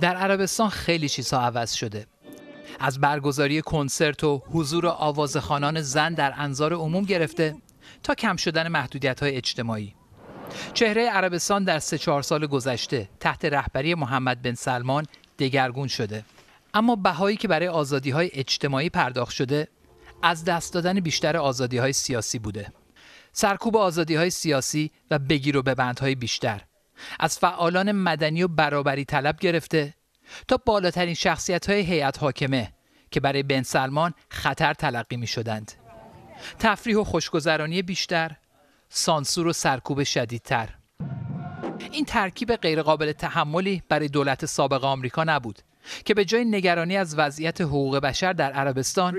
در عربستان خیلی چیزها عوض شده از برگزاری کنسرت و حضور آوازخانان زن در انظار عموم گرفته تا کم شدن محدودیت های اجتماعی چهره عربستان در سه چهار سال گذشته تحت رهبری محمد بن سلمان دگرگون شده اما بهایی که برای آزادی های اجتماعی پرداخت شده از دست دادن بیشتر آزادی های سیاسی بوده سرکوب آزادی های سیاسی و بگیر و های بیشتر از فعالان مدنی و برابری طلب گرفته تا بالاترین شخصیت های هیئت حاکمه که برای بن سلمان خطر تلقی می شدند. تفریح و خوشگذرانی بیشتر، سانسور و سرکوب شدیدتر. این ترکیب غیرقابل تحملی برای دولت سابق آمریکا نبود که به جای نگرانی از وضعیت حقوق بشر در عربستان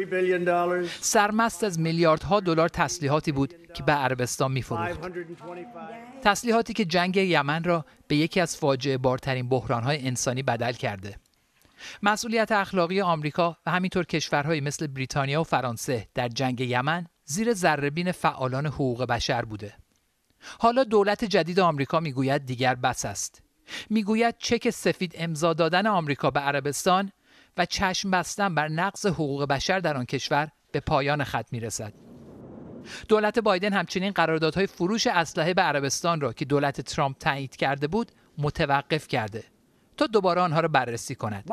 سرمست از میلیاردها دلار تسلیحاتی بود که به عربستان میفروخت تسلیحاتی که جنگ یمن را به یکی از فاجعه بارترین بحرانهای انسانی بدل کرده مسئولیت اخلاقی آمریکا و همینطور کشورهایی مثل بریتانیا و فرانسه در جنگ یمن زیر ذربین فعالان حقوق بشر بوده حالا دولت جدید آمریکا میگوید دیگر بس است میگوید چک سفید امضا دادن آمریکا به عربستان و چشم بستن بر نقض حقوق بشر در آن کشور به پایان خط میرسد دولت بایدن همچنین قراردادهای فروش اسلحه به عربستان را که دولت ترامپ تایید کرده بود متوقف کرده تا دوباره آنها را بررسی کند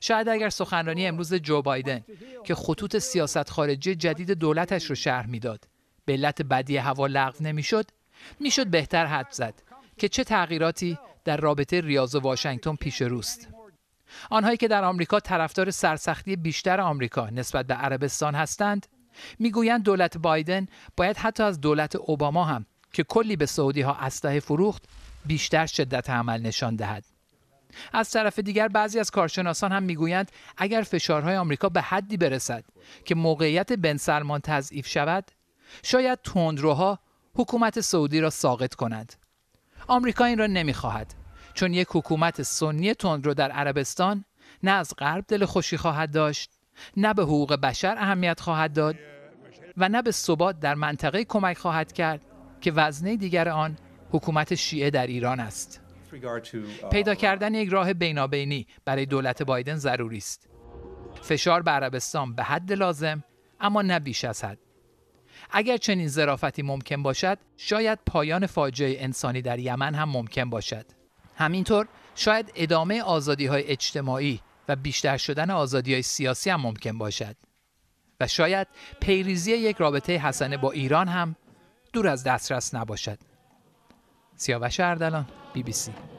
شاید اگر سخنرانی امروز جو بایدن که خطوط سیاست خارجی جدید دولتش را شرح میداد به علت بدی هوا لغو نمیشد میشد بهتر حد زد که چه تغییراتی در رابطه ریاض و واشنگتن پیش روست. آنهایی که در آمریکا طرفدار سرسختی بیشتر آمریکا نسبت به عربستان هستند، میگویند دولت بایدن باید حتی از دولت اوباما هم که کلی به سعودی ها اسلحه فروخت بیشتر شدت عمل نشان دهد. از طرف دیگر بعضی از کارشناسان هم میگویند اگر فشارهای آمریکا به حدی برسد که موقعیت بن سلمان تضعیف شود شاید تندروها حکومت سعودی را ساقط کنند آمریکا این را نمیخواهد چون یک حکومت سنی رو در عربستان نه از غرب دل خوشی خواهد داشت نه به حقوق بشر اهمیت خواهد داد و نه به ثبات در منطقه کمک خواهد کرد که وزنه دیگر آن حکومت شیعه در ایران است پیدا کردن یک راه بینابینی برای دولت بایدن ضروری است فشار به عربستان به حد لازم اما نه بیش از حد اگر چنین زرافتی ممکن باشد شاید پایان فاجعه انسانی در یمن هم ممکن باشد همینطور شاید ادامه آزادی های اجتماعی و بیشتر شدن آزادی های سیاسی هم ممکن باشد و شاید پیریزی یک رابطه حسنه با ایران هم دور از دسترس نباشد سیاوش اردلان بی بی سی